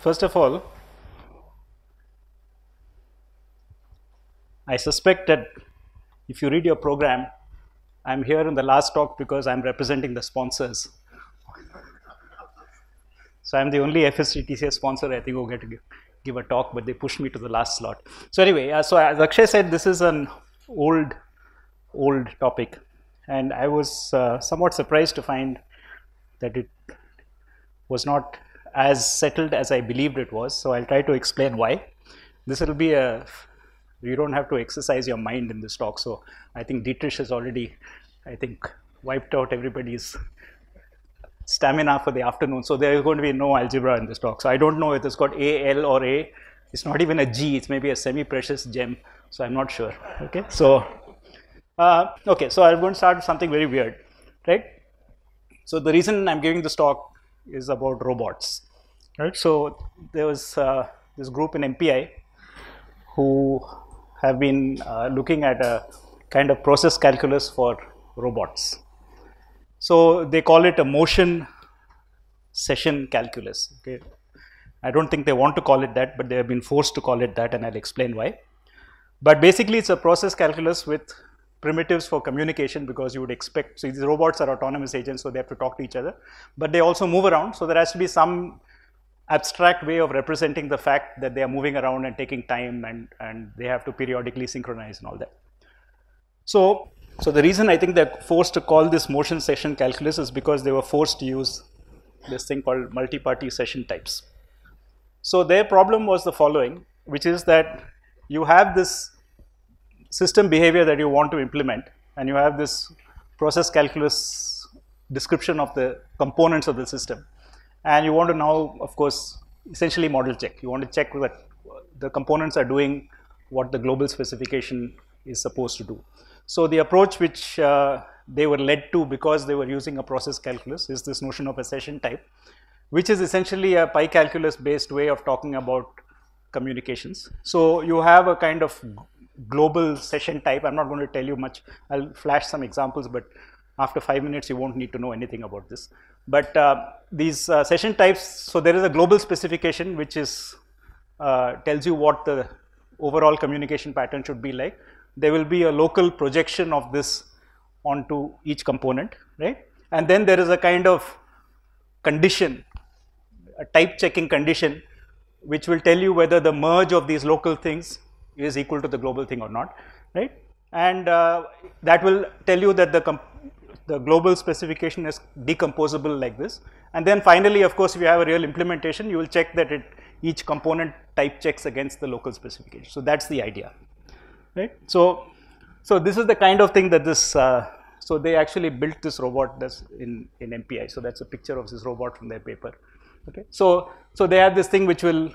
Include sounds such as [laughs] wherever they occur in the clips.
First of all, I suspect that if you read your program, I'm here in the last talk because I'm representing the sponsors. So I'm the only FSTTCS sponsor I think who get to give, give, a talk, but they pushed me to the last slot. So anyway, uh, so as Akshay said, this is an old, old topic, and I was uh, somewhat surprised to find that it was not as settled as I believed it was. So I'll try to explain why. This will be a, you don't have to exercise your mind in this talk. So I think Dietrich has already, I think, wiped out everybody's stamina for the afternoon. So there is going to be no algebra in this talk. So I don't know if it's got A, L or A. It's not even a G, it's maybe a semi-precious gem. So I'm not sure, okay? So, uh, okay, so I'm going to start with something very weird, right? So the reason I'm giving this talk is about robots, right? So there was uh, this group in MPI who have been uh, looking at a kind of process calculus for robots. So they call it a motion session calculus. Okay, I don't think they want to call it that, but they have been forced to call it that, and I'll explain why. But basically, it's a process calculus with primitives for communication because you would expect, so these robots are autonomous agents, so they have to talk to each other. But they also move around, so there has to be some abstract way of representing the fact that they are moving around and taking time and, and they have to periodically synchronize and all that. So, so the reason I think they're forced to call this motion session calculus is because they were forced to use this thing called multi-party session types. So their problem was the following, which is that you have this system behavior that you want to implement and you have this process calculus description of the components of the system and you want to now of course essentially model check. You want to check that the components are doing what the global specification is supposed to do. So the approach which uh, they were led to because they were using a process calculus is this notion of a session type, which is essentially a pi calculus based way of talking about communications. So you have a kind of global session type. I'm not going to tell you much. I'll flash some examples, but after five minutes, you won't need to know anything about this. But uh, these uh, session types, so there is a global specification which is uh, tells you what the overall communication pattern should be like. There will be a local projection of this onto each component, right? And then there is a kind of condition, a type checking condition, which will tell you whether the merge of these local things is equal to the global thing or not, right? And uh, that will tell you that the, the global specification is decomposable like this. And then finally, of course, if you have a real implementation, you will check that it each component type checks against the local specification. So that's the idea, right? So, so this is the kind of thing that this. Uh, so they actually built this robot that's in in MPI. So that's a picture of this robot from their paper. Okay. So so they have this thing which will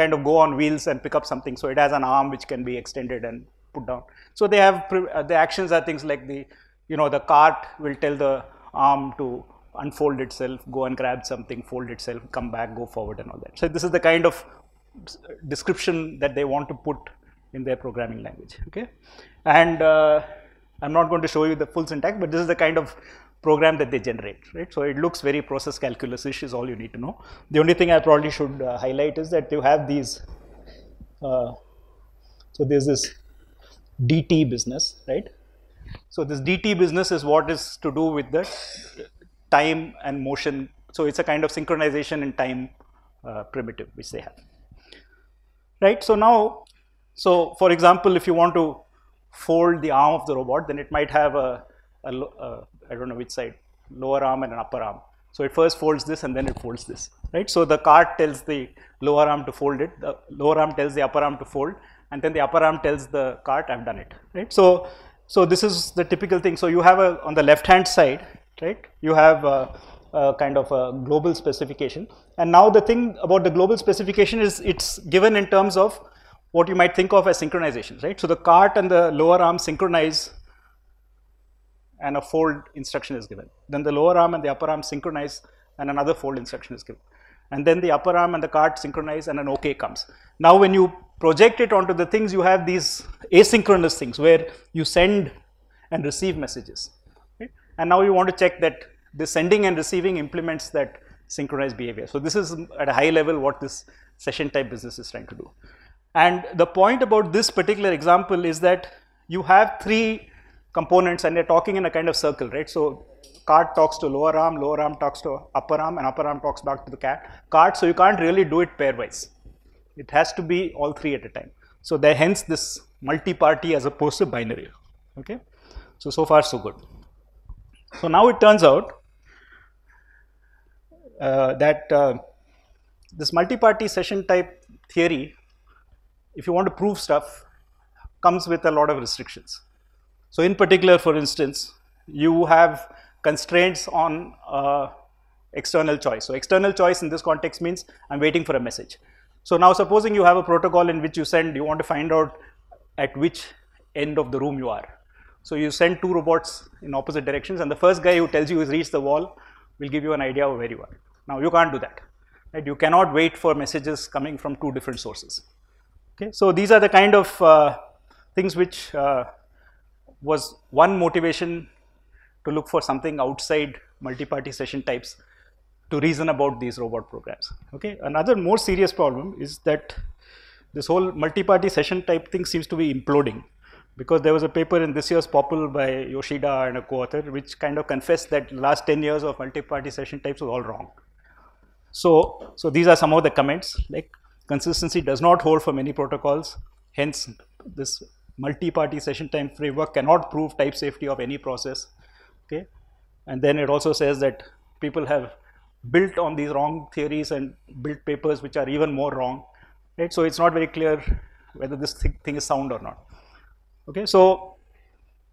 kind of go on wheels and pick up something. So it has an arm which can be extended and put down. So they have uh, the actions are things like the, you know, the cart will tell the arm to unfold itself, go and grab something, fold itself, come back, go forward and all that. So this is the kind of description that they want to put in their programming language, okay. And uh, I'm not going to show you the full syntax, but this is the kind of program that they generate, right? So it looks very process calculus-ish is all you need to know. The only thing I probably should uh, highlight is that you have these, uh, so there's this DT business, right? So this DT business is what is to do with the time and motion. So it's a kind of synchronization in time uh, primitive which they have, right? So now, so for example, if you want to fold the arm of the robot, then it might have a, a, a I don't know which side, lower arm and an upper arm. So it first folds this and then it folds this, right? So the cart tells the lower arm to fold it, the lower arm tells the upper arm to fold, and then the upper arm tells the cart I've done it, right? So, so this is the typical thing. So you have a, on the left hand side, right, you have a, a kind of a global specification. And now the thing about the global specification is it's given in terms of what you might think of as synchronization, right? So the cart and the lower arm synchronize and a fold instruction is given. Then the lower arm and the upper arm synchronize and another fold instruction is given. And then the upper arm and the card synchronize and an OK comes. Now when you project it onto the things, you have these asynchronous things where you send and receive messages. And now you want to check that the sending and receiving implements that synchronized behavior. So this is at a high level what this session type business is trying to do. And the point about this particular example is that you have three components and they're talking in a kind of circle, right? So cart talks to lower arm, lower arm talks to upper arm, and upper arm talks back to the cat, cart. So you can't really do it pairwise. It has to be all three at a time. So there, hence this multi-party as opposed to binary, okay? So, so far so good. So now it turns out uh, that uh, this multi-party session type theory, if you want to prove stuff, comes with a lot of restrictions. So in particular, for instance, you have constraints on uh, external choice. So external choice in this context means I'm waiting for a message. So now supposing you have a protocol in which you send, you want to find out at which end of the room you are. So you send two robots in opposite directions and the first guy who tells you he's reached the wall will give you an idea of where you are. Now you can't do that, right? You cannot wait for messages coming from two different sources, okay? So these are the kind of uh, things which uh, was one motivation to look for something outside multi-party session types to reason about these robot programs. Okay, another more serious problem is that this whole multi-party session type thing seems to be imploding because there was a paper in this year's Popul by Yoshida and a co-author which kind of confessed that last 10 years of multi-party session types was all wrong. So, so these are some of the comments like consistency does not hold for many protocols, hence this multi-party session time framework cannot prove type safety of any process, okay? And then it also says that people have built on these wrong theories and built papers which are even more wrong, right? So it's not very clear whether this thing, thing is sound or not, okay? So,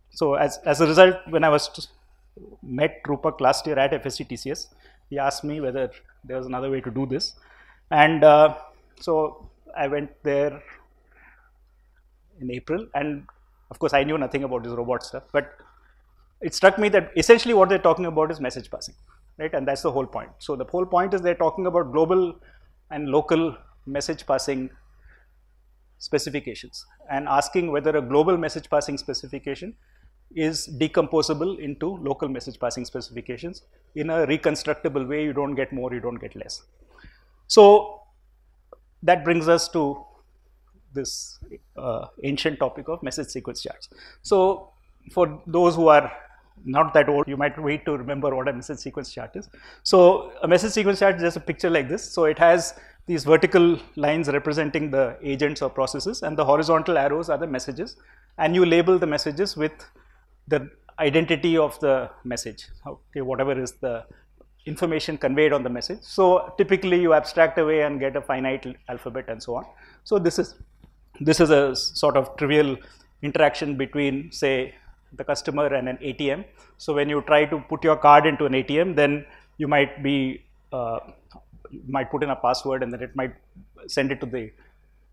so as, as a result, when I was met Rupak last year at FSC TCS, he asked me whether there was another way to do this. And uh, so I went there in April. And of course, I knew nothing about this robot stuff, but it struck me that essentially what they're talking about is message passing, right? And that's the whole point. So the whole point is they're talking about global and local message passing specifications and asking whether a global message passing specification is decomposable into local message passing specifications in a reconstructible way. You don't get more, you don't get less. So that brings us to this uh, ancient topic of message sequence charts. So for those who are not that old, you might wait to remember what a message sequence chart is. So a message sequence chart is just a picture like this. So it has these vertical lines representing the agents or processes and the horizontal arrows are the messages and you label the messages with the identity of the message, okay, whatever is the information conveyed on the message. So typically you abstract away and get a finite alphabet and so on. So this is this is a sort of trivial interaction between say the customer and an ATM. So when you try to put your card into an ATM, then you might be uh, might put in a password and then it might send it to the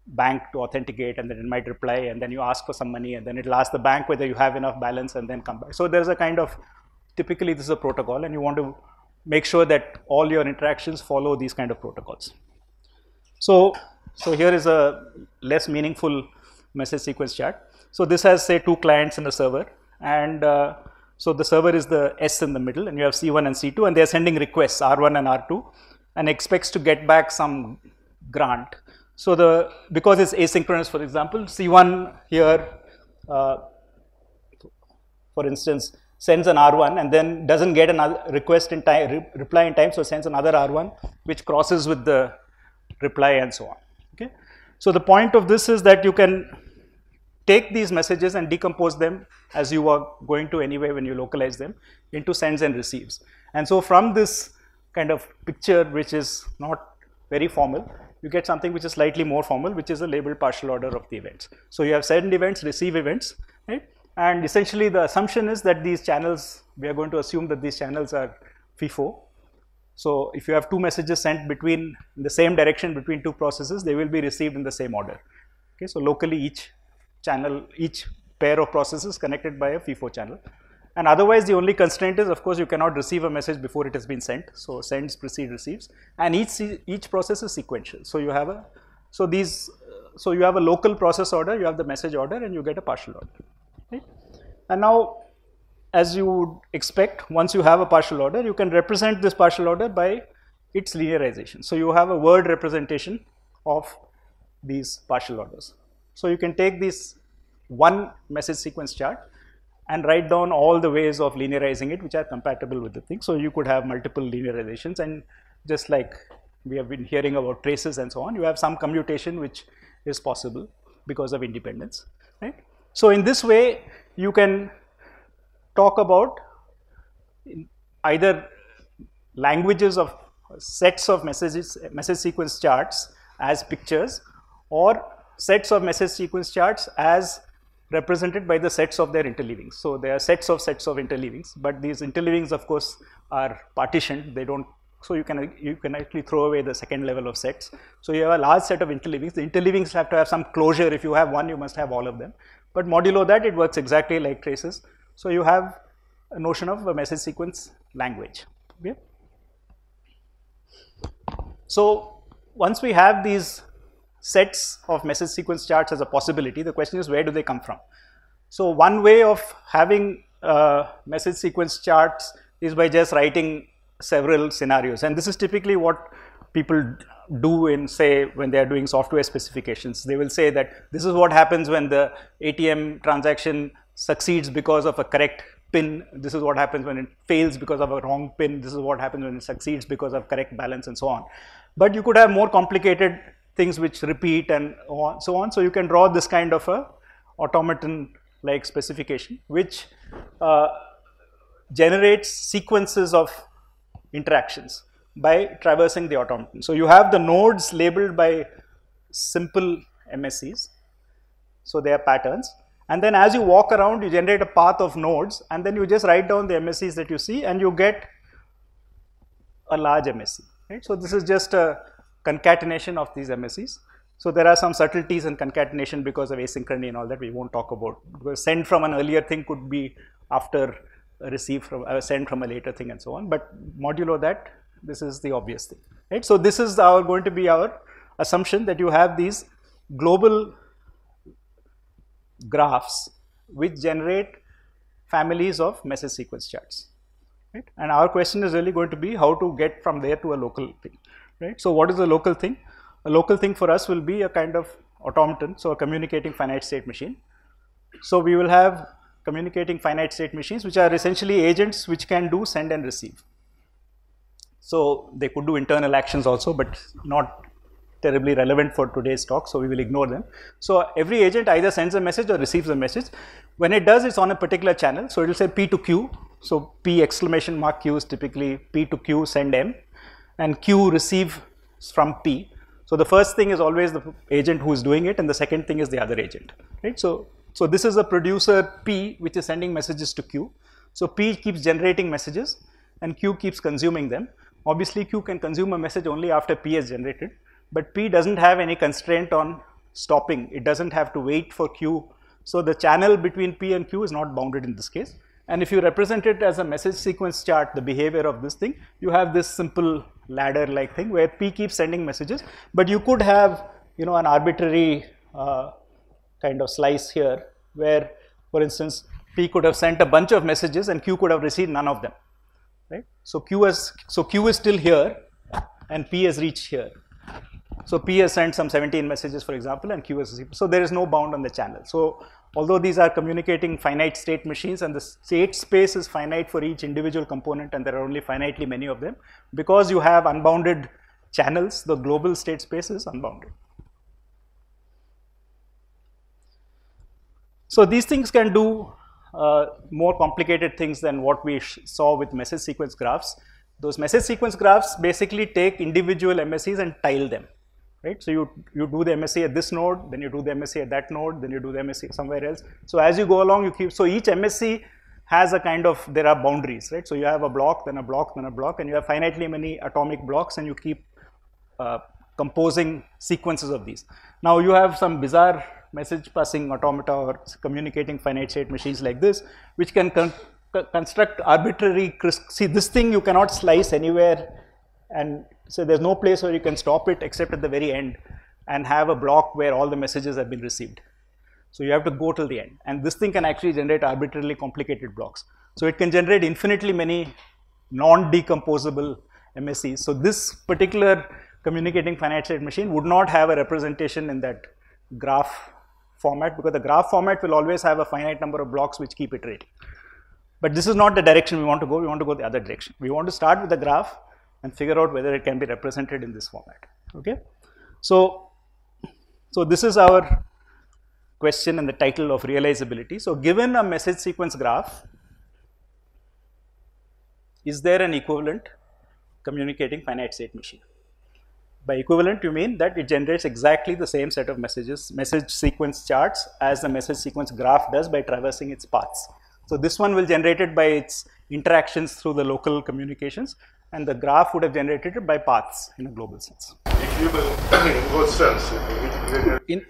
bank to authenticate and then it might reply and then you ask for some money and then it'll ask the bank whether you have enough balance and then come back. So there's a kind of typically this is a protocol and you want to make sure that all your interactions follow these kind of protocols. So so, here is a less meaningful message sequence chart. So, this has say two clients and a server and uh, so the server is the S in the middle and you have C1 and C2 and they are sending requests R1 and R2 and expects to get back some grant. So, the because it is asynchronous for example, C1 here uh, for instance sends an R1 and then does not get another request in time, re reply in time. So, sends another R1 which crosses with the reply and so on. So the point of this is that you can take these messages and decompose them as you are going to anyway when you localize them into sends and receives. And so from this kind of picture which is not very formal, you get something which is slightly more formal which is a labeled partial order of the events. So you have send events, receive events, right? And essentially the assumption is that these channels, we are going to assume that these channels are FIFO so if you have two messages sent between the same direction between two processes, they will be received in the same order. Okay, so locally each channel, each pair of processes connected by a FIFO channel. And otherwise the only constraint is of course you cannot receive a message before it has been sent. So sends precede receives and each, each process is sequential. So you have a, so these, so you have a local process order, you have the message order and you get a partial order. Okay? And now as you would expect, once you have a partial order, you can represent this partial order by its linearization. So you have a word representation of these partial orders. So you can take this one message sequence chart and write down all the ways of linearizing it which are compatible with the thing. So you could have multiple linearizations and just like we have been hearing about traces and so on, you have some commutation which is possible because of independence, right. So in this way, you can talk about either languages of sets of messages, message sequence charts as pictures or sets of message sequence charts as represented by the sets of their interleavings. So there are sets of sets of interleavings, but these interleavings of course are partitioned, they don't, so you can, you can actually throw away the second level of sets. So you have a large set of interleavings, the interleavings have to have some closure, if you have one you must have all of them. But modulo that it works exactly like traces, so, you have a notion of a message sequence language. Okay? So, once we have these sets of message sequence charts as a possibility, the question is where do they come from? So, one way of having uh, message sequence charts is by just writing several scenarios and this is typically what people do in say when they are doing software specifications. They will say that this is what happens when the ATM transaction succeeds because of a correct pin. This is what happens when it fails because of a wrong pin. This is what happens when it succeeds because of correct balance and so on. But you could have more complicated things which repeat and so on. So you can draw this kind of a automaton like specification which uh, generates sequences of interactions by traversing the automaton. So you have the nodes labeled by simple MSCs. So they are patterns and then as you walk around, you generate a path of nodes, and then you just write down the MSCs that you see, and you get a large MSC. Right? So this is just a concatenation of these MSCs. So there are some subtleties in concatenation because of asynchrony and all that we won't talk about. Because send from an earlier thing could be after receive from uh, send from a later thing and so on. But modulo that, this is the obvious thing. Right? So this is our going to be our assumption that you have these global graphs which generate families of message sequence charts. Right? And our question is really going to be how to get from there to a local thing. Right? So what is the local thing? A local thing for us will be a kind of automaton, so a communicating finite state machine. So we will have communicating finite state machines which are essentially agents which can do send and receive. So they could do internal actions also but not terribly relevant for today's talk, so we will ignore them. So every agent either sends a message or receives a message. When it does, it's on a particular channel, so it will say P to Q. So P exclamation mark Q is typically P to Q send M and Q receive from P. So the first thing is always the agent who is doing it and the second thing is the other agent, right? So, so this is a producer P which is sending messages to Q. So P keeps generating messages and Q keeps consuming them. Obviously Q can consume a message only after P is generated but P doesn't have any constraint on stopping. It doesn't have to wait for Q. So the channel between P and Q is not bounded in this case. And if you represent it as a message sequence chart, the behavior of this thing, you have this simple ladder like thing where P keeps sending messages, but you could have, you know, an arbitrary uh, kind of slice here where, for instance, P could have sent a bunch of messages and Q could have received none of them, right? So Q is, so Q is still here and P has reached here. So P has sent some 17 messages for example and Q has received. So there is no bound on the channel. So although these are communicating finite state machines and the state space is finite for each individual component and there are only finitely many of them, because you have unbounded channels, the global state space is unbounded. So these things can do uh, more complicated things than what we saw with message sequence graphs. Those message sequence graphs basically take individual MSEs and tile them right? So you, you do the MSc at this node, then you do the MSc at that node, then you do the MSc somewhere else. So as you go along, you keep, so each MSc has a kind of, there are boundaries, right? So you have a block, then a block, then a block, and you have finitely many atomic blocks and you keep uh, composing sequences of these. Now you have some bizarre message passing automata or communicating finite state machines like this, which can con construct arbitrary, see this thing you cannot slice anywhere and so there's no place where you can stop it except at the very end and have a block where all the messages have been received. So you have to go till the end. And this thing can actually generate arbitrarily complicated blocks. So it can generate infinitely many non-decomposable MSCs. So this particular communicating finite state machine would not have a representation in that graph format because the graph format will always have a finite number of blocks which keep it real. But this is not the direction we want to go, we want to go the other direction. We want to start with the graph and figure out whether it can be represented in this format, okay. So, so this is our question and the title of realizability. So, given a message sequence graph, is there an equivalent communicating finite state machine? By equivalent, you mean that it generates exactly the same set of messages, message sequence charts as the message sequence graph does by traversing its paths. So this one will generate it by its interactions through the local communications and the graph would have generated it by paths in a global sense. [coughs] In,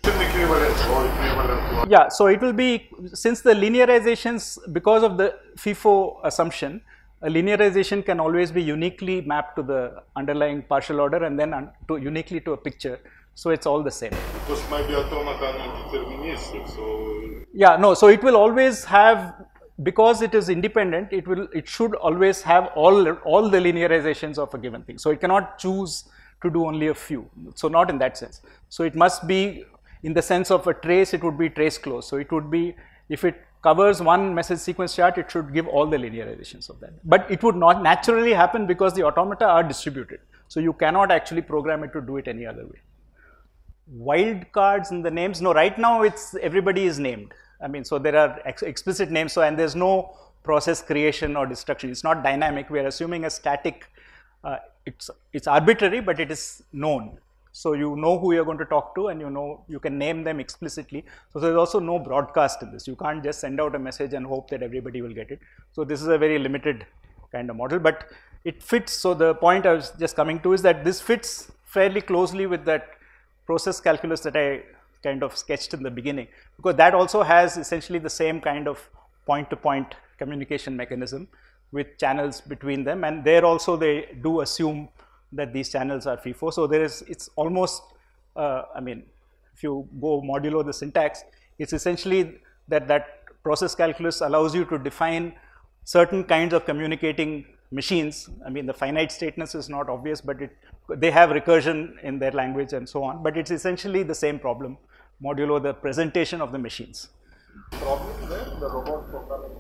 yeah, so it will be, since the linearizations, because of the FIFO assumption, a linearization can always be uniquely mapped to the underlying partial order and then to uniquely to a picture. So it's all the same. Because automata not deterministic, so... Yeah, no, so it will always have because it is independent, it will, it should always have all, all the linearizations of a given thing. So it cannot choose to do only a few. So not in that sense. So it must be in the sense of a trace, it would be trace close. So it would be, if it covers one message sequence chart, it should give all the linearizations of that. But it would not naturally happen because the automata are distributed. So you cannot actually program it to do it any other way. Wildcards in the names, no, right now it's everybody is named. I mean, so there are ex explicit names, so and there's no process creation or destruction. It's not dynamic. We are assuming a static, uh, it's, it's arbitrary, but it is known. So you know who you're going to talk to and you know, you can name them explicitly. So there's also no broadcast in this. You can't just send out a message and hope that everybody will get it. So this is a very limited kind of model, but it fits. So the point I was just coming to is that this fits fairly closely with that process calculus that I kind of sketched in the beginning because that also has essentially the same kind of point-to-point -point communication mechanism with channels between them and there also they do assume that these channels are free So there is, it's almost, uh, I mean, if you go modulo the syntax, it's essentially that that process calculus allows you to define certain kinds of communicating machines. I mean, the finite stateness is not obvious, but it, they have recursion in their language and so on, but it's essentially the same problem modulo the presentation of the machines. Problem there, the robot programming.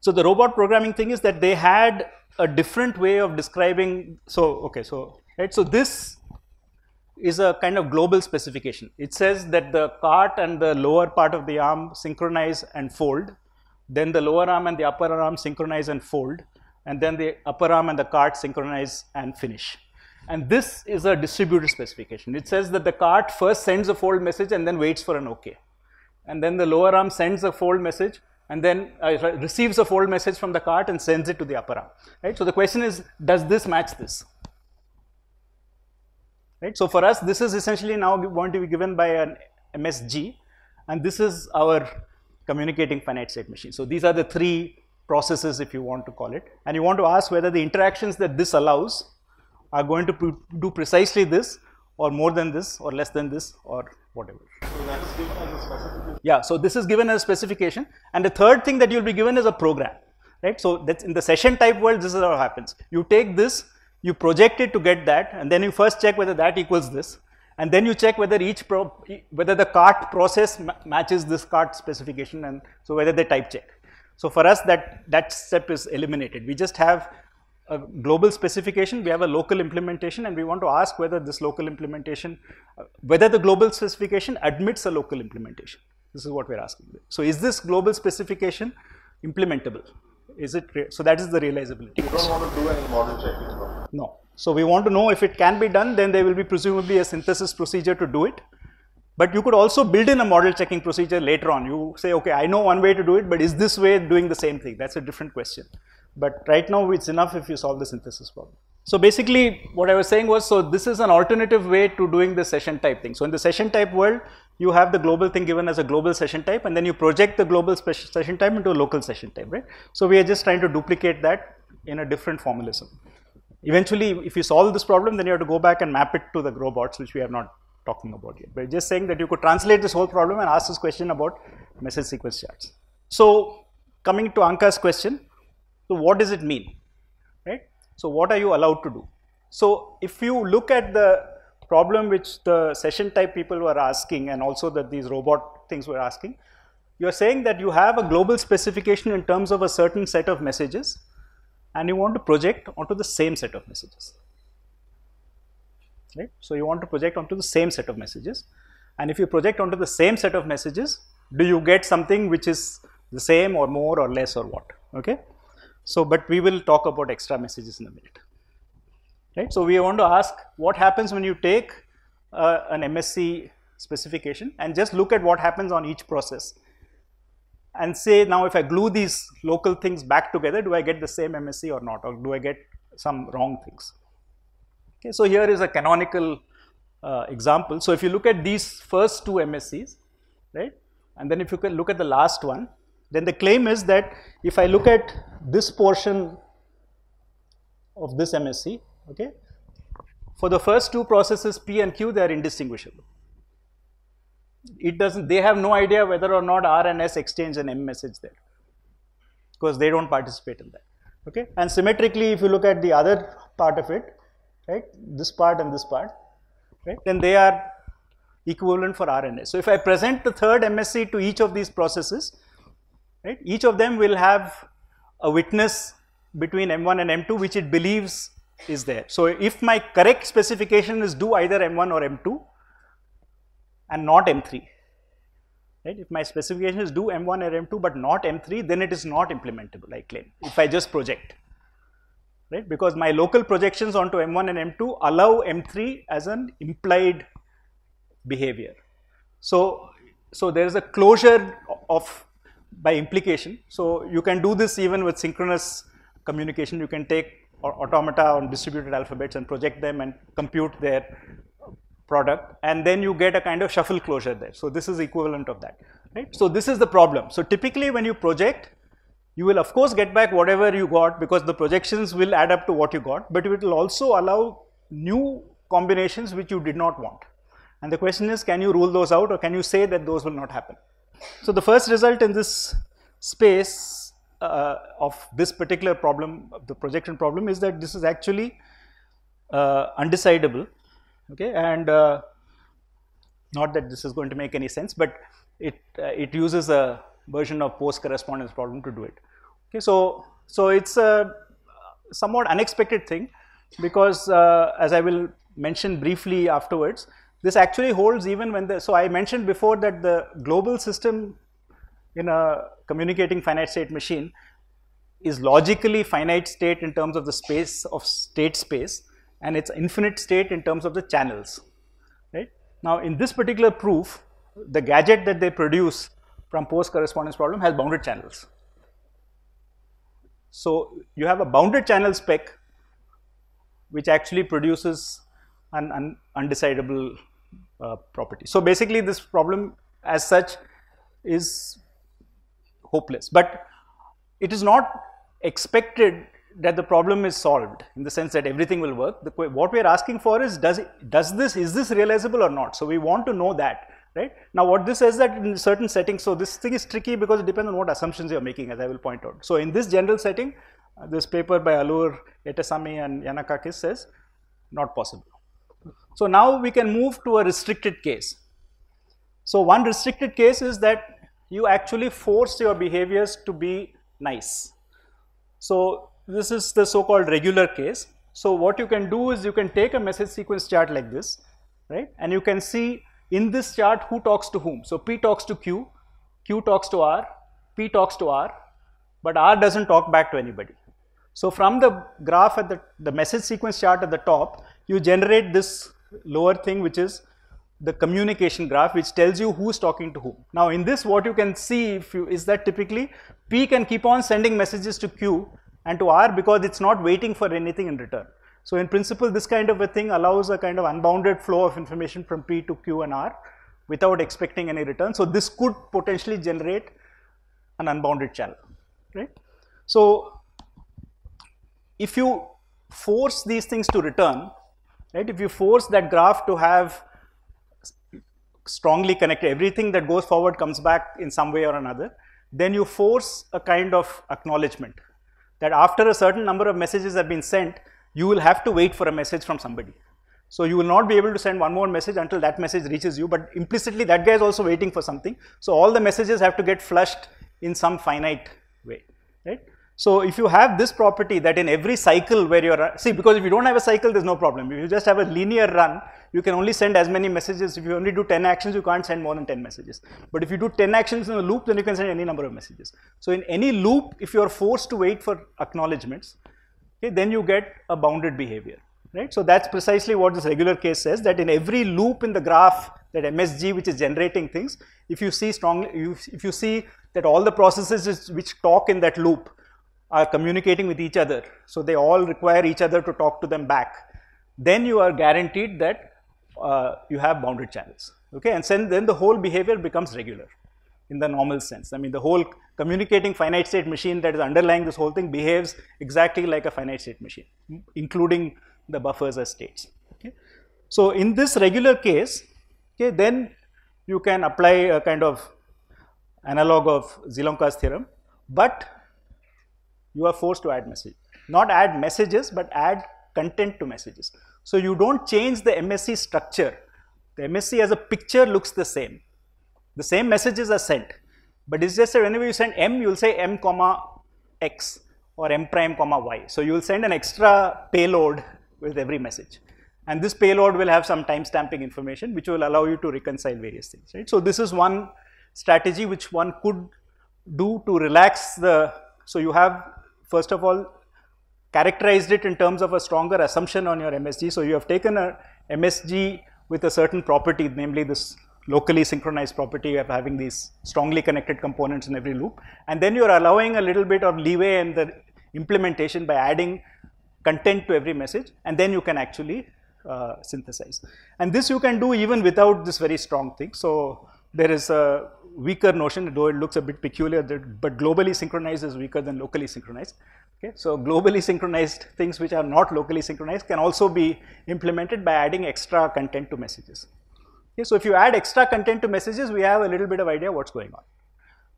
So the robot programming thing is that they had a different way of describing. So okay, so right, so this is a kind of global specification. It says that the cart and the lower part of the arm synchronize and fold. Then the lower arm and the upper arm synchronize and fold. And then the upper arm and the cart synchronize and finish. And this is a distributed specification. It says that the cart first sends a fold message and then waits for an OK. And then the lower arm sends a fold message and then uh, receives a fold message from the cart and sends it to the upper arm, right? So the question is, does this match this? Right? So for us, this is essentially now going to be given by an MSG and this is our communicating finite state machine. So these are the three processes if you want to call it and you want to ask whether the interactions that this allows are going to do precisely this or more than this or less than this or whatever. So yeah, so this is given as specification and the third thing that you will be given is a program, right. So that's in the session type world this is how it happens. You take this, you project it to get that and then you first check whether that equals this and then you check whether each whether the cart process ma matches this cart specification and so whether they type check. So for us that that step is eliminated. We just have a global specification, we have a local implementation and we want to ask whether this local implementation, uh, whether the global specification admits a local implementation. This is what we're asking. So is this global specification implementable? Is it, so that is the realizability. You don't want to do any model checking, No. So we want to know if it can be done, then there will be presumably a synthesis procedure to do it. But you could also build in a model checking procedure later on. You say, okay, I know one way to do it, but is this way doing the same thing? That's a different question. But right now it's enough if you solve the synthesis problem. So basically what I was saying was, so this is an alternative way to doing the session type thing. So in the session type world, you have the global thing given as a global session type and then you project the global session type into a local session type, right? So we are just trying to duplicate that in a different formalism. Eventually, if you solve this problem, then you have to go back and map it to the robots, which we are not talking about yet. But just saying that you could translate this whole problem and ask this question about message sequence charts. So coming to Anka's question, so, what does it mean, right? So, what are you allowed to do? So, if you look at the problem which the session type people were asking and also that these robot things were asking, you are saying that you have a global specification in terms of a certain set of messages and you want to project onto the same set of messages, right? So, you want to project onto the same set of messages and if you project onto the same set of messages, do you get something which is the same or more or less or what, okay? So, but we will talk about extra messages in a minute, right. So, we want to ask what happens when you take uh, an MSC specification and just look at what happens on each process and say now if I glue these local things back together do I get the same MSC or not or do I get some wrong things. Okay, so here is a canonical uh, example. So if you look at these first two MSCs right and then if you can look at the last one then the claim is that if I look at this portion of this MSC, okay, for the first two processes P and Q, they are indistinguishable. It doesn't, they have no idea whether or not R and S exchange an M message there because they don't participate in that, okay. And symmetrically, if you look at the other part of it, right, this part and this part, right, then they are equivalent for R and S. So if I present the third MSC to each of these processes, right. Each of them will have a witness between M1 and M2 which it believes is there. So, if my correct specification is do either M1 or M2 and not M3, right. If my specification is do M1 or M2 but not M3, then it is not implementable, I claim, if I just project, right. Because my local projections onto M1 and M2 allow M3 as an implied behavior. So, so there is a closure of by implication. So you can do this even with synchronous communication. You can take automata on distributed alphabets and project them and compute their product and then you get a kind of shuffle closure there. So this is equivalent of that, right? So this is the problem. So typically when you project, you will of course get back whatever you got because the projections will add up to what you got, but it will also allow new combinations which you did not want. And the question is, can you rule those out or can you say that those will not happen? So the first result in this space uh, of this particular problem, the projection problem is that this is actually uh, undecidable, okay, and uh, not that this is going to make any sense, but it, uh, it uses a version of post correspondence problem to do it, okay. So, so it's a somewhat unexpected thing because uh, as I will mention briefly afterwards, this actually holds even when the, so I mentioned before that the global system in a communicating finite state machine is logically finite state in terms of the space of state space and it's infinite state in terms of the channels, right. Now in this particular proof, the gadget that they produce from post correspondence problem has bounded channels. So you have a bounded channel spec which actually produces an, undecidable uh, property. So basically this problem as such is hopeless, but it is not expected that the problem is solved in the sense that everything will work. The, what we are asking for is does, it, does this, is this realizable or not? So we want to know that, right? Now what this says that in certain settings, so this thing is tricky because it depends on what assumptions you are making as I will point out. So in this general setting, uh, this paper by Alur, Etasami and Yanakakis says not possible. So now we can move to a restricted case. So one restricted case is that you actually force your behaviors to be nice. So this is the so-called regular case. So what you can do is you can take a message sequence chart like this, right? And you can see in this chart who talks to whom. So P talks to Q, Q talks to R, P talks to R, but R doesn't talk back to anybody. So from the graph at the, the message sequence chart at the top, you generate this lower thing which is the communication graph which tells you who's talking to whom. Now in this what you can see you, is that typically P can keep on sending messages to Q and to R because it's not waiting for anything in return. So in principle this kind of a thing allows a kind of unbounded flow of information from P to Q and R without expecting any return. So this could potentially generate an unbounded channel, right. So if you force these things to return, right? If you force that graph to have strongly connected, everything that goes forward comes back in some way or another, then you force a kind of acknowledgement that after a certain number of messages have been sent, you will have to wait for a message from somebody. So you will not be able to send one more message until that message reaches you, but implicitly that guy is also waiting for something. So all the messages have to get flushed in some finite way, right? So if you have this property that in every cycle where you're, see because if you don't have a cycle there's no problem. If you just have a linear run, you can only send as many messages. If you only do 10 actions, you can't send more than 10 messages. But if you do 10 actions in a loop, then you can send any number of messages. So in any loop, if you're forced to wait for acknowledgements, okay, then you get a bounded behavior, right? So that's precisely what this regular case says, that in every loop in the graph, that MSG which is generating things, if you see strongly, if you see that all the processes which talk in that loop, are communicating with each other, so they all require each other to talk to them back, then you are guaranteed that uh, you have bounded channels, okay? And then the whole behavior becomes regular in the normal sense. I mean, the whole communicating finite state machine that is underlying this whole thing behaves exactly like a finite state machine, including the buffers as states, okay? So in this regular case, okay, then you can apply a kind of analog of Zilonka's theorem, but you are forced to add message. Not add messages, but add content to messages. So you don't change the MSC structure. The MSC as a picture looks the same. The same messages are sent. But it's just that whenever you send M, you'll say M comma X or M prime comma Y. So you'll send an extra payload with every message. And this payload will have some time stamping information which will allow you to reconcile various things, right? So this is one strategy which one could do to relax the, so you have first of all characterized it in terms of a stronger assumption on your MSG. So you have taken a MSG with a certain property, namely this locally synchronized property of having these strongly connected components in every loop. And then you're allowing a little bit of leeway in the implementation by adding content to every message, and then you can actually uh, synthesize. And this you can do even without this very strong thing. So there is a weaker notion, though it looks a bit peculiar, that, but globally synchronized is weaker than locally synchronized. Okay, so globally synchronized things which are not locally synchronized can also be implemented by adding extra content to messages. Okay, so if you add extra content to messages, we have a little bit of idea what's going on.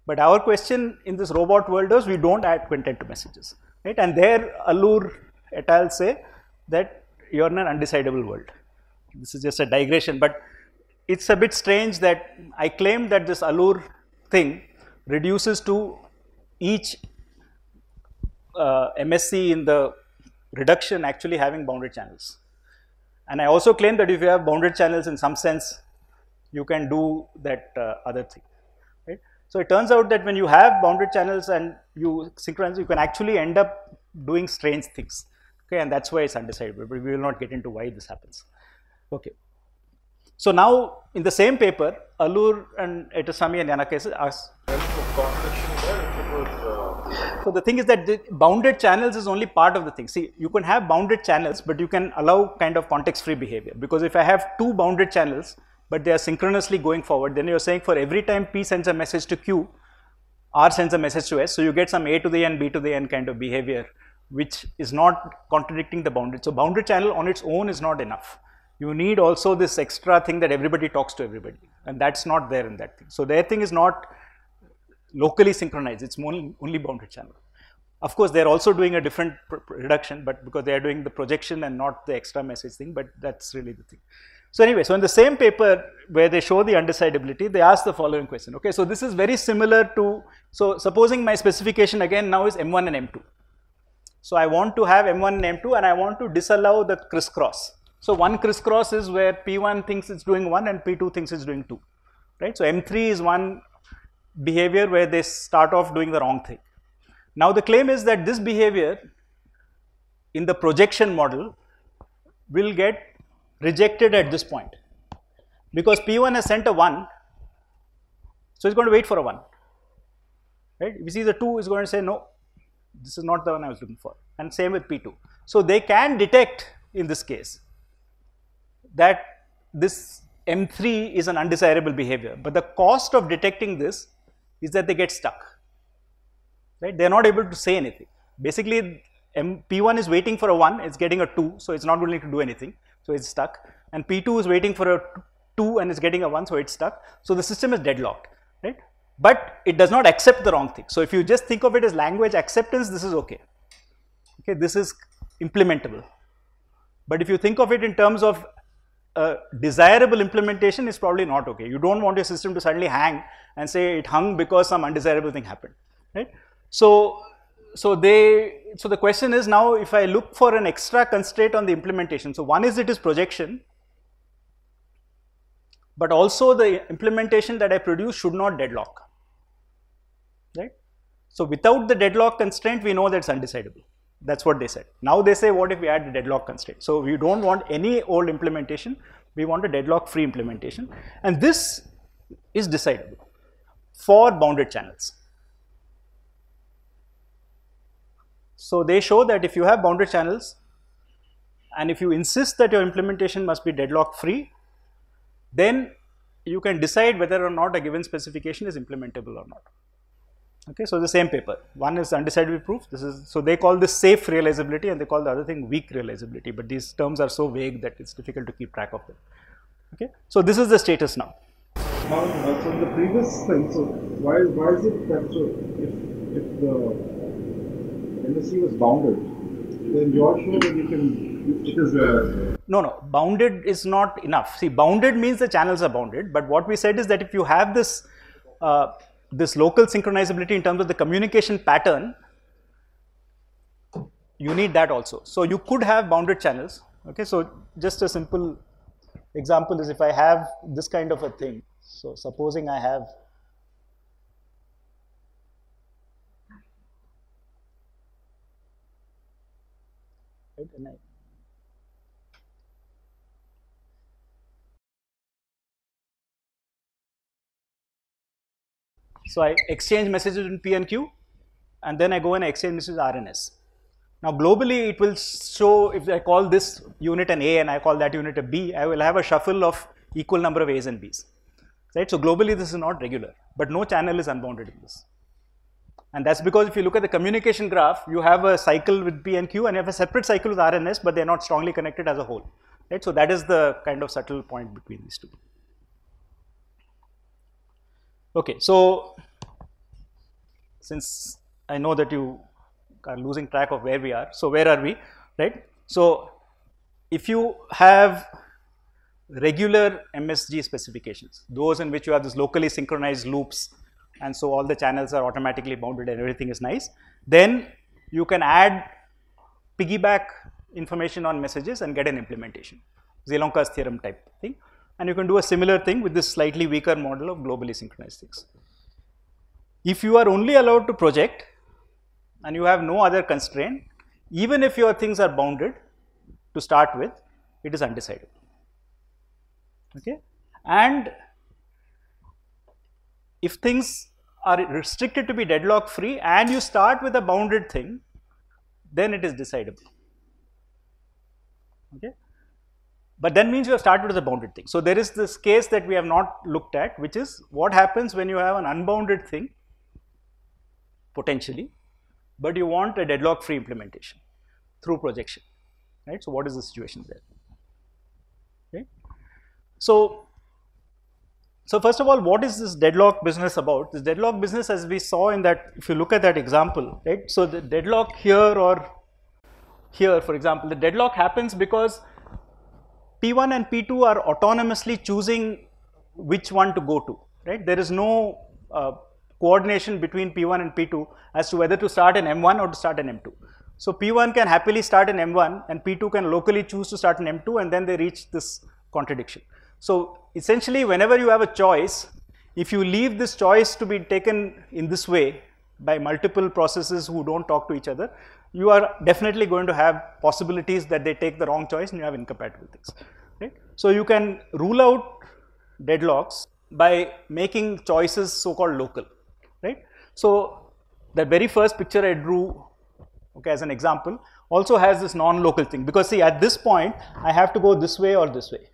But our question in this robot world is we don't add content to messages, right? And there Allure et al. say that you're in an undecidable world. This is just a digression, but it's a bit strange that I claim that this allure thing reduces to each uh, MSC in the reduction actually having bounded channels. And I also claim that if you have bounded channels in some sense, you can do that uh, other thing, right. So it turns out that when you have bounded channels and you synchronize, you can actually end up doing strange things, okay, and that's why it's undecidable, but we will not get into why this happens, okay. So now in the same paper, Allur and Etaswamy and Yanakese asked. Uh, so the thing is that the bounded channels is only part of the thing. See, you can have bounded channels, but you can allow kind of context-free behavior. Because if I have two bounded channels, but they are synchronously going forward, then you're saying for every time P sends a message to Q, R sends a message to S. So you get some A to the N, B to the N kind of behavior, which is not contradicting the bounded. So bounded channel on its own is not enough you need also this extra thing that everybody talks to everybody and that's not there in that thing. So their thing is not locally synchronized, it's only, only bounded channel. Of course, they're also doing a different reduction, but because they're doing the projection and not the extra message thing, but that's really the thing. So anyway, so in the same paper where they show the undecidability, they ask the following question. Okay, so this is very similar to, so supposing my specification again now is M1 and M2. So I want to have M1 and M2 and I want to disallow the crisscross. So, one crisscross is where P1 thinks it's doing one and P2 thinks it's doing two, right. So, M3 is one behavior where they start off doing the wrong thing. Now, the claim is that this behavior in the projection model will get rejected at this point because P1 has sent a 1, so it's going to wait for a 1, right. If see the 2, is going to say no, this is not the one I was looking for and same with P2. So, they can detect in this case that this M3 is an undesirable behavior. But the cost of detecting this is that they get stuck, right? They're not able to say anything. Basically, M P1 is waiting for a 1, it's getting a 2, so it's not willing to do anything, so it's stuck. And P2 is waiting for a 2 and it's getting a 1, so it's stuck. So the system is deadlocked, right? But it does not accept the wrong thing. So if you just think of it as language acceptance, this is okay. Okay, this is implementable. But if you think of it in terms of a desirable implementation is probably not okay. You don't want your system to suddenly hang and say it hung because some undesirable thing happened, right? So, so they, so the question is now if I look for an extra constraint on the implementation, so one is it is projection, but also the implementation that I produce should not deadlock, right? So without the deadlock constraint, we know that's undecidable. That's what they said. Now they say, what if we add a deadlock constraint? So we don't want any old implementation. We want a deadlock-free implementation. And this is decidable for bounded channels. So they show that if you have bounded channels and if you insist that your implementation must be deadlock free, then you can decide whether or not a given specification is implementable or not. Okay, so the same paper. One is undecided proof. This is so they call this safe realizability, and they call the other thing weak realizability. But these terms are so vague that it's difficult to keep track of them. Okay, so this is the status now. Now, uh, from the previous thing, so why why is it that so if if the NSE was bounded, then you're sure that you can it is. Uh, no, no, bounded is not enough. See, bounded means the channels are bounded, but what we said is that if you have this uh, this local synchronizability in terms of the communication pattern, you need that also. So you could have bounded channels, okay? So just a simple example is if I have this kind of a thing, so supposing I have right, and I So I exchange messages in P and Q, and then I go and exchange messages RNS. Now globally it will show if I call this unit an A and I call that unit a B, I will have a shuffle of equal number of A's and B's. Right? So globally this is not regular, but no channel is unbounded in this. And that's because if you look at the communication graph, you have a cycle with P and Q and you have a separate cycle with RNS, but they're not strongly connected as a whole. Right? So that is the kind of subtle point between these two. Okay, so since I know that you are losing track of where we are, so where are we, right? So if you have regular MSG specifications, those in which you have this locally synchronized loops and so all the channels are automatically bounded and everything is nice, then you can add piggyback information on messages and get an implementation, Zelonka's theorem type thing. And you can do a similar thing with this slightly weaker model of globally synchronized things. If you are only allowed to project and you have no other constraint, even if your things are bounded to start with, it is undecided. Okay? And if things are restricted to be deadlock free and you start with a bounded thing, then it is decidable. Okay? But that means you have started with a bounded thing. So there is this case that we have not looked at, which is what happens when you have an unbounded thing, potentially, but you want a deadlock-free implementation through projection, right? So what is the situation there? Okay. So, so first of all, what is this deadlock business about? This deadlock business, as we saw in that, if you look at that example, right? So the deadlock here or here, for example, the deadlock happens because P1 and P2 are autonomously choosing which one to go to, right? There is no uh, coordination between P1 and P2 as to whether to start an M1 or to start an M2. So P1 can happily start an M1 and P2 can locally choose to start an M2 and then they reach this contradiction. So essentially whenever you have a choice, if you leave this choice to be taken in this way by multiple processes who don't talk to each other, you are definitely going to have possibilities that they take the wrong choice and you have incompatible things. Right? So you can rule out deadlocks by making choices so-called local, right? So the very first picture I drew, okay, as an example, also has this non-local thing because see at this point I have to go this way or this way,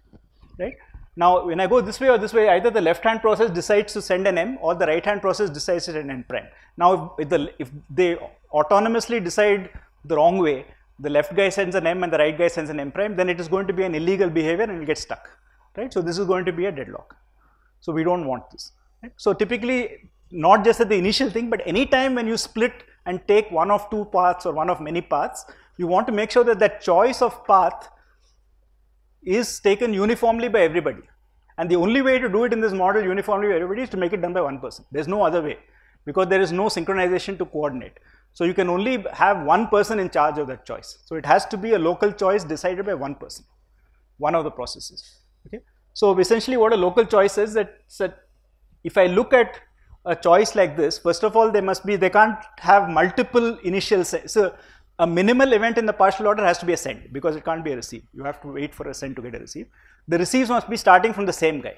right? Now, when I go this way or this way, either the left hand process decides to send an M or the right hand process decides to send an prime. Now, if, the, if they autonomously decide the wrong way, the left guy sends an M and the right guy sends an M prime, then it is going to be an illegal behavior and will get stuck, right. So, this is going to be a deadlock. So, we do not want this. Right? So, typically not just at the initial thing, but any time when you split and take one of two paths or one of many paths, you want to make sure that that choice of path is taken uniformly by everybody. And the only way to do it in this model uniformly by everybody is to make it done by one person. There's no other way because there is no synchronization to coordinate. So you can only have one person in charge of that choice. So it has to be a local choice decided by one person, one of the processes. Okay. So essentially what a local choice is that, that if I look at a choice like this, first of all, there must be, they can't have multiple initial, so a minimal event in the partial order has to be a send because it can't be a receive. You have to wait for a send to get a receive. The receives must be starting from the same guy,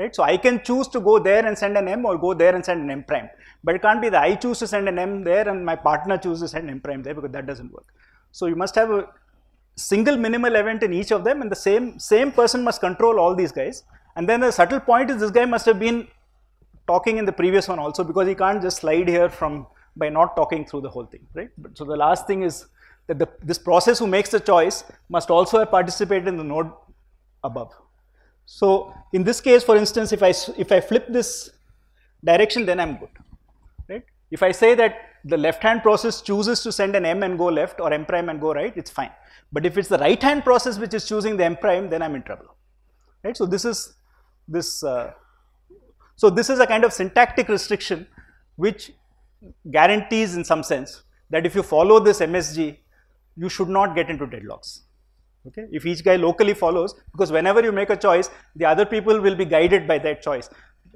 right? So I can choose to go there and send an M or go there and send an M prime, but it can't be that I choose to send an M there and my partner chooses to send M prime there because that doesn't work. So you must have a single minimal event in each of them and the same, same person must control all these guys. And then the subtle point is this guy must have been talking in the previous one also because he can't just slide here from by not talking through the whole thing, right? But, so the last thing is that the, this process who makes the choice must also have participated in the node above. So in this case, for instance, if I, if I flip this direction, then I'm good, right? If I say that the left hand process chooses to send an M and go left or M prime and go right, it's fine. But if it's the right hand process which is choosing the M prime, then I'm in trouble, right? So this is this, uh, so this is a kind of syntactic restriction which guarantees in some sense that if you follow this MSG, you should not get into deadlocks. Okay? If each guy locally follows, because whenever you make a choice, the other people will be guided by that choice.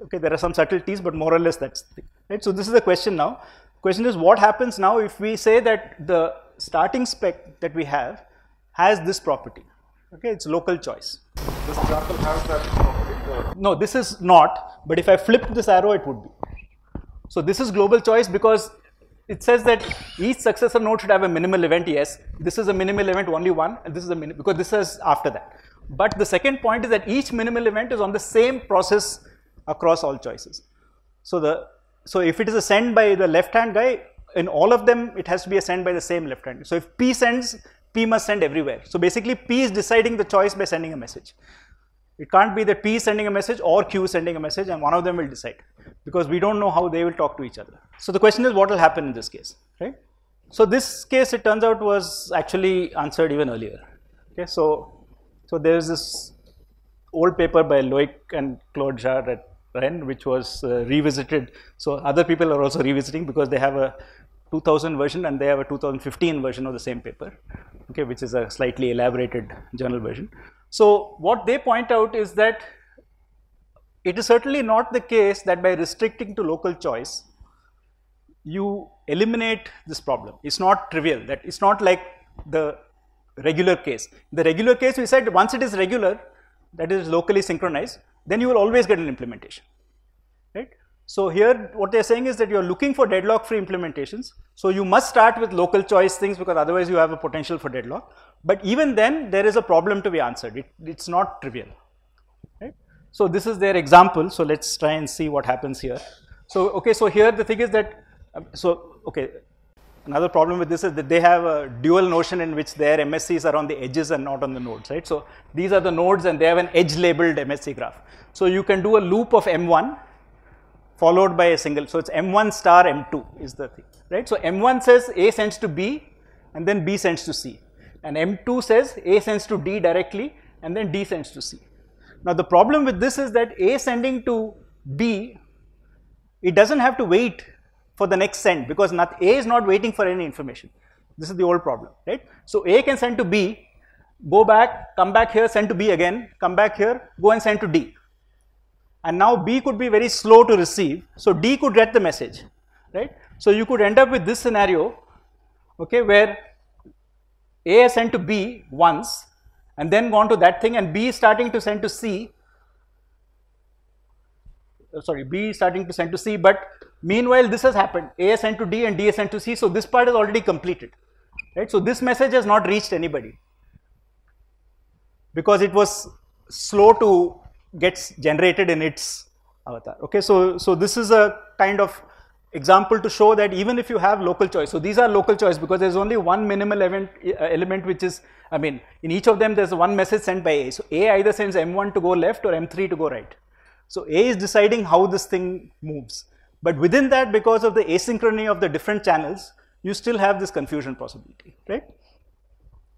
Okay, there are some subtleties, but more or less that's the, right. So this is the question now. Question is what happens now if we say that the starting spec that we have has this property. Okay, it's local choice. This example has that property. No, this is not. But if I flip this arrow, it would be. So this is global choice because it says that each successor node should have a minimal event, yes. This is a minimal event, only one, and this is a minimal, because this is after that. But the second point is that each minimal event is on the same process across all choices. So the so if it is a send by the left hand guy, in all of them, it has to be a send by the same left hand. So if P sends, P must send everywhere. So basically P is deciding the choice by sending a message. It can't be that P sending a message or Q sending a message and one of them will decide because we don't know how they will talk to each other. So the question is what will happen in this case, right? So this case it turns out was actually answered even earlier, okay? So, so there is this old paper by Loic and Claude Jarre at Rennes which was uh, revisited. So other people are also revisiting because they have a 2000 version and they have a 2015 version of the same paper, okay, which is a slightly elaborated journal version. So, what they point out is that it is certainly not the case that by restricting to local choice, you eliminate this problem. It is not trivial that it is not like the regular case. The regular case we said once it is regular that is locally synchronized, then you will always get an implementation. So here what they're saying is that you're looking for deadlock free implementations. So you must start with local choice things because otherwise you have a potential for deadlock. But even then there is a problem to be answered. It, it's not trivial. So this is their example. So let's try and see what happens here. So okay, so here the thing is that, um, so okay, another problem with this is that they have a dual notion in which their MSCs are on the edges and not on the nodes, right? So these are the nodes and they have an edge labeled MSC graph. So you can do a loop of M1 followed by a single. So, it is M1 star M2 is the thing, right. So, M1 says A sends to B and then B sends to C and M2 says A sends to D directly and then D sends to C. Now, the problem with this is that A sending to B, it does not have to wait for the next send because not, A is not waiting for any information. This is the old problem, right. So, A can send to B, go back, come back here, send to B again, come back here, go and send to D and now B could be very slow to receive, so D could get the message, right? So you could end up with this scenario, okay, where A has sent to B once and then gone to that thing and B is starting to send to C, uh, sorry, B is starting to send to C, but meanwhile this has happened, A has sent to D and D has sent to C, so this part is already completed, right? So this message has not reached anybody because it was slow to gets generated in its avatar. Okay, so, so this is a kind of example to show that even if you have local choice, so these are local choice because there's only one minimal event uh, element which is, I mean, in each of them there's one message sent by A. So A either sends M1 to go left or M3 to go right. So A is deciding how this thing moves. But within that, because of the asynchrony of the different channels, you still have this confusion possibility, right?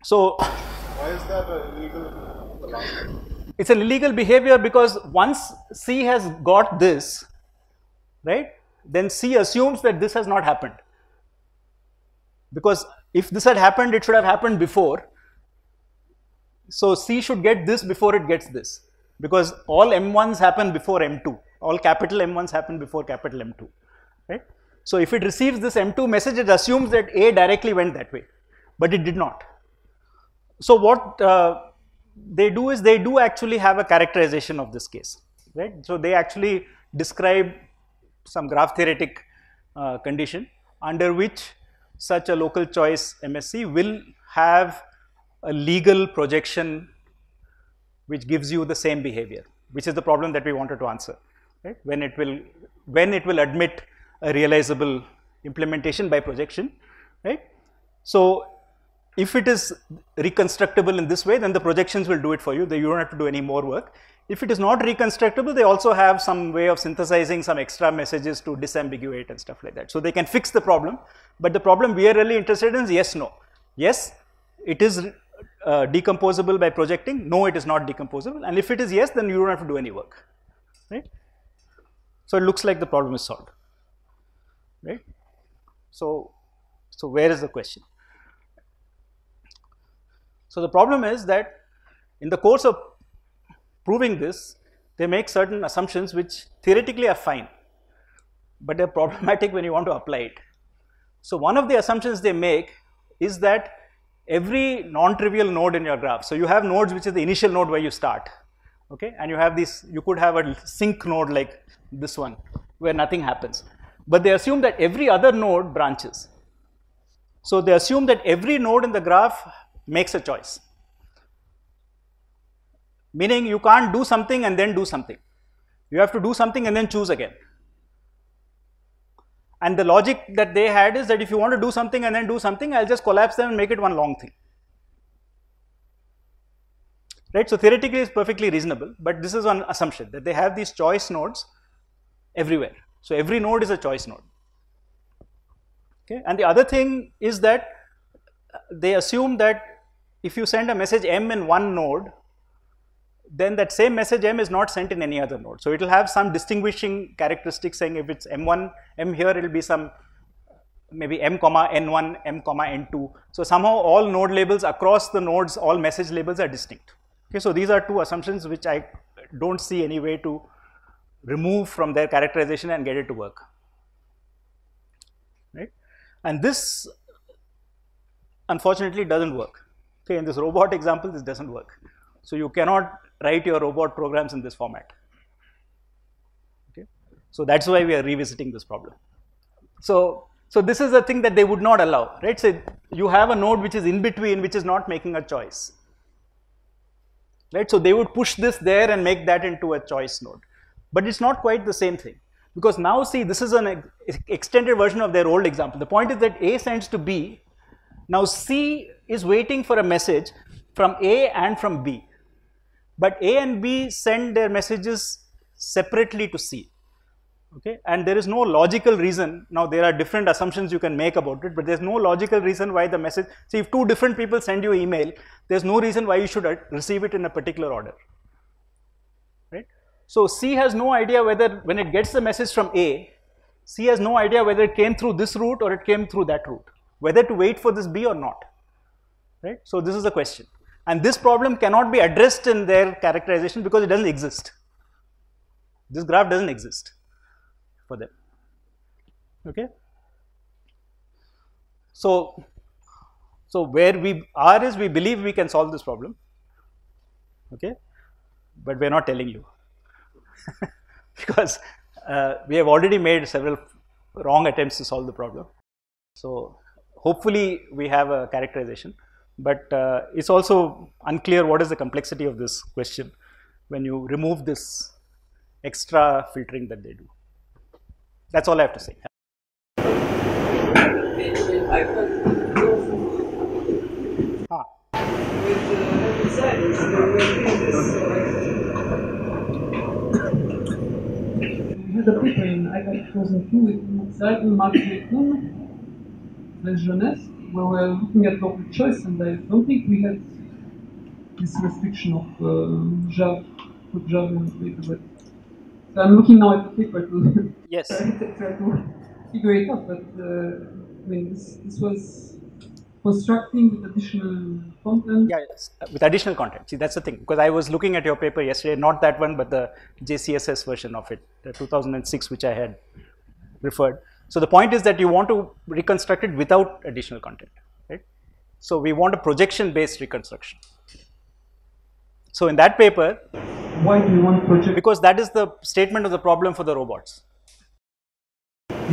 So. Why is that illegal? It's an illegal behavior because once C has got this, right, then C assumes that this has not happened. Because if this had happened, it should have happened before. So C should get this before it gets this because all M1s happen before M2, all capital M1s happen before capital M2, right. So if it receives this M2 message, it assumes that A directly went that way, but it did not. So what uh, they do is they do actually have a characterization of this case, right. So, they actually describe some graph theoretic uh, condition under which such a local choice MSC will have a legal projection which gives you the same behavior, which is the problem that we wanted to answer, right? When it will, when it will admit a realizable implementation by projection, right? So, if it is reconstructible in this way, then the projections will do it for you. You don't have to do any more work. If it is not reconstructible, they also have some way of synthesizing some extra messages to disambiguate and stuff like that. So they can fix the problem. But the problem we are really interested in is yes, no. Yes, it is uh, decomposable by projecting. No, it is not decomposable. And if it is yes, then you don't have to do any work, right? So it looks like the problem is solved, right? So, so where is the question? So, the problem is that in the course of proving this, they make certain assumptions which theoretically are fine, but they are [laughs] problematic when you want to apply it. So, one of the assumptions they make is that every non-trivial node in your graph. So, you have nodes which is the initial node where you start okay and you have this you could have a sync node like this one where nothing happens. But they assume that every other node branches. So, they assume that every node in the graph makes a choice. Meaning you can't do something and then do something. You have to do something and then choose again. And the logic that they had is that if you want to do something and then do something, I'll just collapse them and make it one long thing. Right? So theoretically it's perfectly reasonable, but this is an assumption that they have these choice nodes everywhere. So every node is a choice node. Okay? And the other thing is that they assume that if you send a message m in one node, then that same message m is not sent in any other node. So it will have some distinguishing characteristics saying if it's m1, m here it will be some maybe m comma n1, m comma n2. So somehow all node labels across the nodes, all message labels are distinct. Okay, so these are two assumptions which I don't see any way to remove from their characterization and get it to work. Right? And this unfortunately doesn't work. Okay, in this robot example, this doesn't work. So you cannot write your robot programs in this format. Okay, so that's why we are revisiting this problem. So, so this is the thing that they would not allow, right? So you have a node which is in between, which is not making a choice, right? So they would push this there and make that into a choice node, but it's not quite the same thing because now see this is an extended version of their old example. The point is that A sends to B, now C is waiting for a message from A and from B. But A and B send their messages separately to C. Okay? And there is no logical reason, now there are different assumptions you can make about it, but there is no logical reason why the message, see if two different people send you email, there is no reason why you should receive it in a particular order. Right? So C has no idea whether when it gets the message from A, C has no idea whether it came through this route or it came through that route, whether to wait for this B or not right? So this is the question. And this problem cannot be addressed in their characterization because it doesn't exist. This graph doesn't exist for them, okay? So, so where we are is we believe we can solve this problem, okay? But we are not telling you [laughs] because uh, we have already made several wrong attempts to solve the problem. So hopefully we have a characterization. But uh, it's also unclear what is the complexity of this question when you remove this extra filtering that they do. That's all I have to say. Ah. Seiten Jeunesse we were uh, looking at local choice, and I don't think we had this restriction of uh, Java, put Java in paper. so I'm looking now at the paper to [laughs] yes. [laughs] try, to, figure it out. But uh, I mean, this, this was constructing with additional content. Yeah, yes, uh, with additional content. See, that's the thing. Because I was looking at your paper yesterday, not that one, but the JCSS version of it, the 2006, which I had referred. So the point is that you want to reconstruct it without additional content, right? So we want a projection-based reconstruction. So in that paper, why do you want projection? Because that is the statement of the problem for the robots.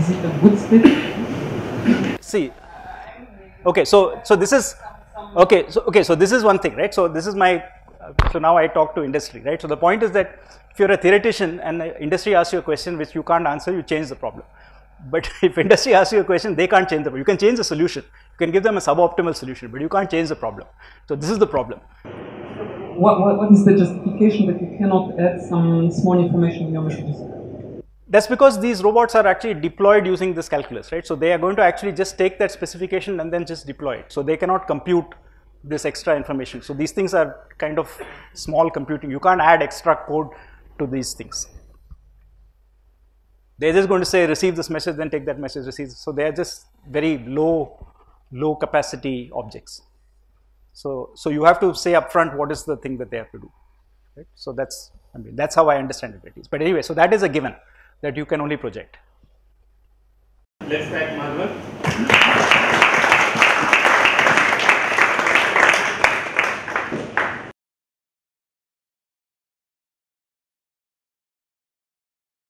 Is it a good statement? See, okay, so so this is okay, so okay, so this is one thing, right? So this is my so now I talk to industry, right? So the point is that if you're a theoretician and the industry asks you a question which you can't answer, you change the problem. But [laughs] if industry asks you a question, they can't change the problem. You can change the solution. You can give them a suboptimal solution, but you can't change the problem. So this is the problem. what, what, what is the justification that you cannot add some small information in your messages? That's because these robots are actually deployed using this calculus, right? So they are going to actually just take that specification and then just deploy it. So they cannot compute this extra information. So these things are kind of small computing. You can't add extra code to these things. They're just going to say receive this message, then take that message, receive. So they're just very low, low capacity objects. So, so you have to say upfront what is the thing that they have to do. Right? So that's, I mean, that's how I understand it. Is. But anyway, so that is a given that you can only project. Let's thank Marwan.